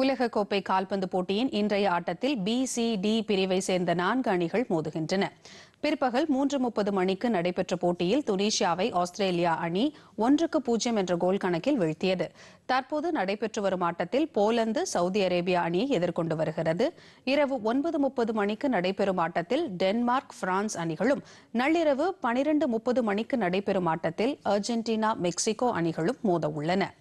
உலகக்கோப்பை கால்பந்து போட்டியின் இன்றைய ஆட்டத்தில் பி சி டி பிரிவை சேர்ந்த நான்கு அணிகள் மோதுகின்றன பிற்பகல் மூன்று முப்பது மணிக்கு நடைபெற்ற போட்டியில் துனிஷியாவை ஆஸ்திரேலியா அணி ஒன்றுக்கு பூஜ்ஜியம் என்ற கோல் கணக்கில் வீழ்த்தியது தற்போது நடைபெற்று வரும் ஆட்டத்தில் போலந்து சவுதி அரேபியா அணியை எதிர்கொண்டு வருகிறது இரவு ஒன்பது முப்பது மணிக்கு நடைபெறும் ஆட்டத்தில் டென்மார்க் பிரான்ஸ் அணிகளும் நள்ளிரவு பனிரண்டு முப்பது மணிக்கு நடைபெறும் ஆட்டத்தில் அர்ஜென்டினா மெக்சிகோ அணிகளும் மோதவுள்ளன